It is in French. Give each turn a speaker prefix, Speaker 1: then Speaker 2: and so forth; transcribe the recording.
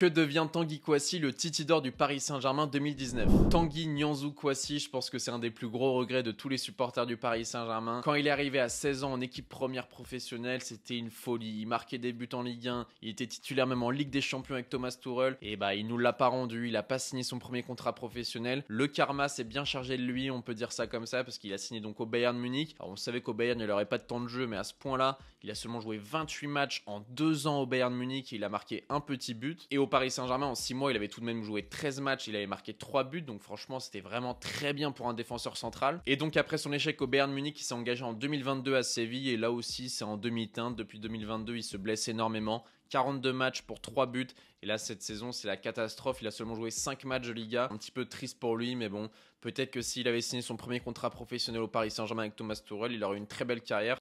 Speaker 1: Que devient Tanguy Kouassi, le titi d'or du Paris Saint-Germain 2019 Tanguy Nianzou Kouassi, je pense que c'est un des plus gros regrets de tous les supporters du Paris Saint-Germain. Quand il est arrivé à 16 ans en équipe première professionnelle, c'était une folie. Il marquait des buts en Ligue 1, il était titulaire même en Ligue des Champions avec Thomas Tuchel et eh bah il nous l'a pas rendu, il a pas signé son premier contrat professionnel. Le karma s'est bien chargé de lui, on peut dire ça comme ça parce qu'il a signé donc au Bayern Munich. on savait qu'au Bayern il aurait pas de temps de jeu mais à ce point-là, il a seulement joué 28 matchs en 2 ans au Bayern Munich, il a marqué un petit but et au Paris Saint-Germain, en 6 mois, il avait tout de même joué 13 matchs, il avait marqué 3 buts, donc franchement, c'était vraiment très bien pour un défenseur central. Et donc, après son échec au Bayern Munich, il s'est engagé en 2022 à Séville, et là aussi, c'est en demi-teinte. Depuis 2022, il se blesse énormément. 42 matchs pour 3 buts. Et là, cette saison, c'est la catastrophe. Il a seulement joué 5 matchs de Liga. Un petit peu triste pour lui, mais bon, peut-être que s'il avait signé son premier contrat professionnel au Paris Saint-Germain avec Thomas Tourelle, il aurait eu une très belle carrière.